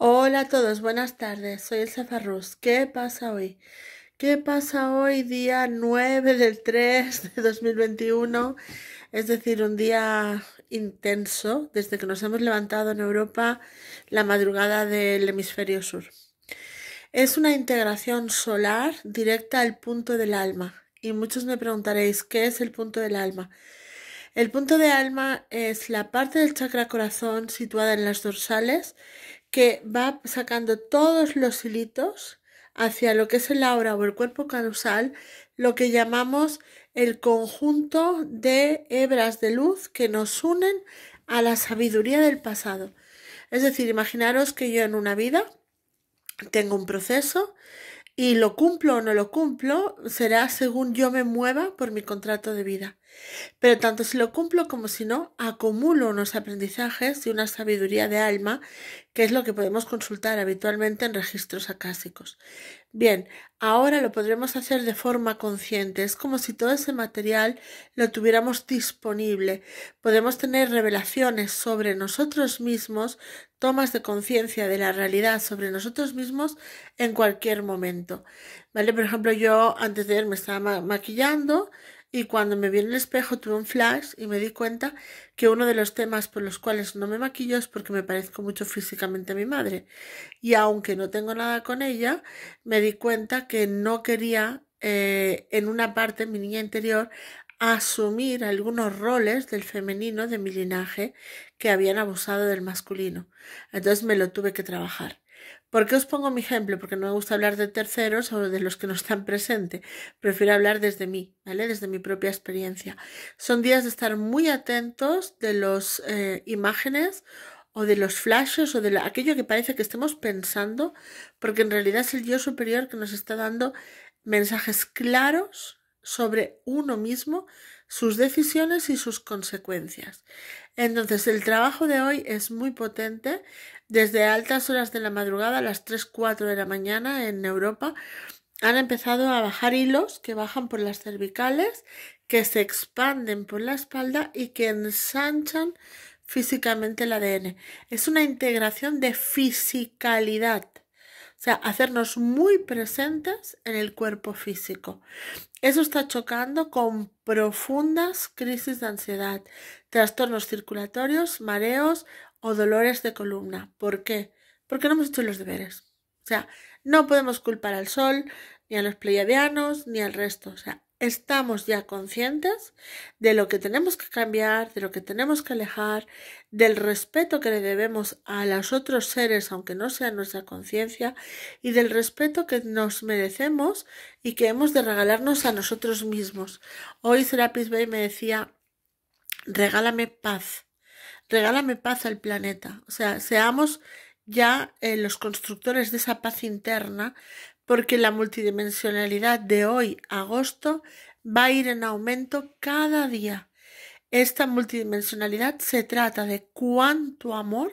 Hola a todos, buenas tardes. Soy Elsa Farrús. ¿Qué pasa hoy? ¿Qué pasa hoy, día 9 del 3 de 2021? Es decir, un día intenso desde que nos hemos levantado en Europa la madrugada del hemisferio sur. Es una integración solar directa al punto del alma. Y muchos me preguntaréis, ¿qué es el punto del alma? El punto del alma es la parte del chakra corazón situada en las dorsales que va sacando todos los hilitos hacia lo que es el aura o el cuerpo causal, lo que llamamos el conjunto de hebras de luz que nos unen a la sabiduría del pasado. Es decir, imaginaros que yo en una vida tengo un proceso y lo cumplo o no lo cumplo será según yo me mueva por mi contrato de vida. Pero tanto si lo cumplo como si no, acumulo unos aprendizajes y una sabiduría de alma, que es lo que podemos consultar habitualmente en registros acásicos. Bien, ahora lo podremos hacer de forma consciente. Es como si todo ese material lo tuviéramos disponible. Podemos tener revelaciones sobre nosotros mismos, tomas de conciencia de la realidad sobre nosotros mismos en cualquier momento. ¿Vale? Por ejemplo, yo antes de él me estaba maquillando y cuando me vi en el espejo tuve un flash y me di cuenta que uno de los temas por los cuales no me maquillo es porque me parezco mucho físicamente a mi madre. Y aunque no tengo nada con ella, me di cuenta que no quería eh, en una parte, mi niña interior, asumir algunos roles del femenino de mi linaje que habían abusado del masculino. Entonces me lo tuve que trabajar. ¿Por qué os pongo mi ejemplo? Porque no me gusta hablar de terceros o de los que no están presentes. Prefiero hablar desde mí, Desde mi propia experiencia. Son días de estar muy atentos de las eh, imágenes o de los flashes o de aquello que parece que estemos pensando, porque en realidad es el yo superior que nos está dando mensajes claros sobre uno mismo, sus decisiones y sus consecuencias. Entonces, el trabajo de hoy es muy potente, desde altas horas de la madrugada, a las 3, 4 de la mañana en Europa, han empezado a bajar hilos que bajan por las cervicales, que se expanden por la espalda y que ensanchan físicamente el ADN. Es una integración de fisicalidad o sea, hacernos muy presentes en el cuerpo físico. Eso está chocando con profundas crisis de ansiedad, trastornos circulatorios, mareos o dolores de columna. ¿Por qué? Porque no hemos hecho los deberes. O sea, no podemos culpar al sol, ni a los pleiadianos, ni al resto. O sea, estamos ya conscientes de lo que tenemos que cambiar, de lo que tenemos que alejar, del respeto que le debemos a los otros seres, aunque no sea nuestra conciencia, y del respeto que nos merecemos y que hemos de regalarnos a nosotros mismos. Hoy Serapis Bay me decía, regálame paz, regálame paz al planeta. O sea, seamos ya eh, los constructores de esa paz interna porque la multidimensionalidad de hoy, agosto, va a ir en aumento cada día. Esta multidimensionalidad se trata de cuánto amor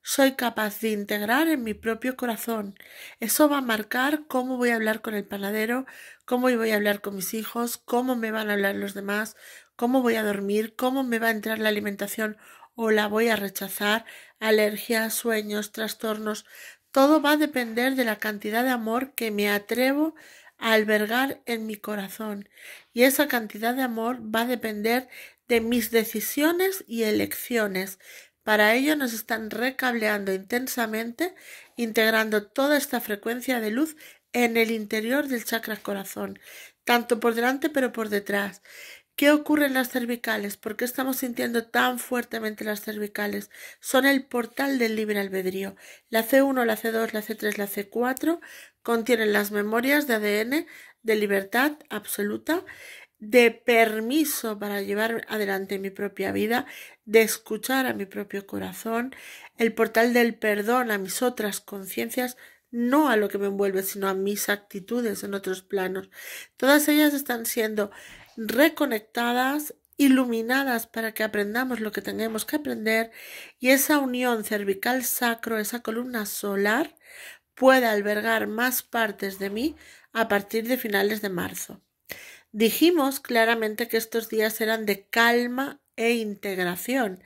soy capaz de integrar en mi propio corazón. Eso va a marcar cómo voy a hablar con el panadero, cómo voy a hablar con mis hijos, cómo me van a hablar los demás, cómo voy a dormir, cómo me va a entrar la alimentación o la voy a rechazar, alergias, sueños, trastornos, todo va a depender de la cantidad de amor que me atrevo a albergar en mi corazón y esa cantidad de amor va a depender de mis decisiones y elecciones. Para ello nos están recableando intensamente, integrando toda esta frecuencia de luz en el interior del chakra corazón, tanto por delante pero por detrás. ¿Qué ocurre en las cervicales? ¿Por qué estamos sintiendo tan fuertemente las cervicales? Son el portal del libre albedrío. La C1, la C2, la C3, la C4 contienen las memorias de ADN de libertad absoluta, de permiso para llevar adelante mi propia vida, de escuchar a mi propio corazón, el portal del perdón a mis otras conciencias no a lo que me envuelve, sino a mis actitudes en otros planos. Todas ellas están siendo reconectadas, iluminadas para que aprendamos lo que tenemos que aprender y esa unión cervical sacro, esa columna solar, pueda albergar más partes de mí a partir de finales de marzo. Dijimos claramente que estos días eran de calma e integración,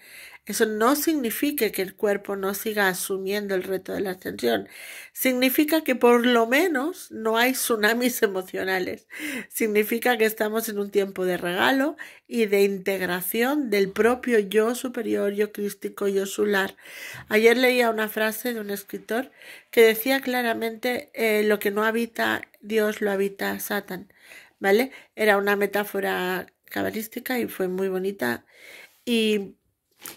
eso no significa que el cuerpo no siga asumiendo el reto de la ascensión. Significa que por lo menos no hay tsunamis emocionales. Significa que estamos en un tiempo de regalo y de integración del propio yo superior, yo crístico, yo solar. Ayer leía una frase de un escritor que decía claramente eh, lo que no habita Dios lo habita Satan. ¿Vale? Era una metáfora cabalística y fue muy bonita. Y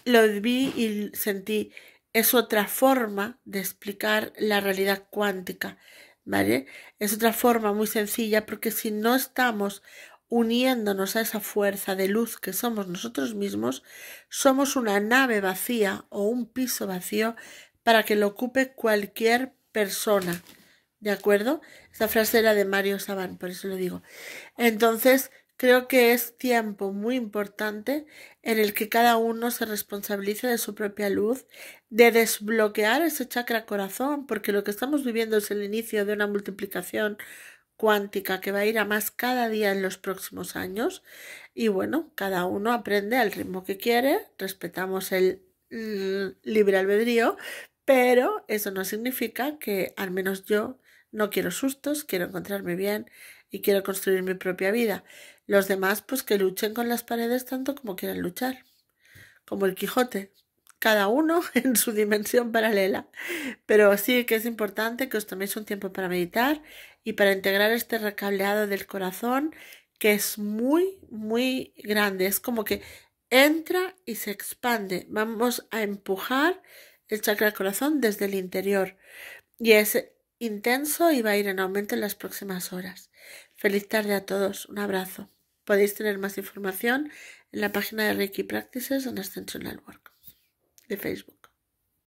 lo vi y sentí, es otra forma de explicar la realidad cuántica, ¿vale? Es otra forma muy sencilla porque si no estamos uniéndonos a esa fuerza de luz que somos nosotros mismos, somos una nave vacía o un piso vacío para que lo ocupe cualquier persona. ¿De acuerdo? Esa frase era de Mario Sabán, por eso lo digo. Entonces, Creo que es tiempo muy importante en el que cada uno se responsabilice de su propia luz, de desbloquear ese chakra corazón, porque lo que estamos viviendo es el inicio de una multiplicación cuántica que va a ir a más cada día en los próximos años. Y bueno, cada uno aprende al ritmo que quiere, respetamos el mm, libre albedrío, pero eso no significa que al menos yo no quiero sustos, quiero encontrarme bien y quiero construir mi propia vida. Los demás, pues que luchen con las paredes tanto como quieran luchar. Como el Quijote, cada uno en su dimensión paralela. Pero sí que es importante que os toméis un tiempo para meditar y para integrar este recableado del corazón que es muy, muy grande. Es como que entra y se expande. Vamos a empujar el chakra corazón desde el interior. Y es intenso y va a ir en aumento en las próximas horas. Feliz tarde a todos. Un abrazo. Podéis tener más información en la página de Reiki Practices en Ascension Network de Facebook.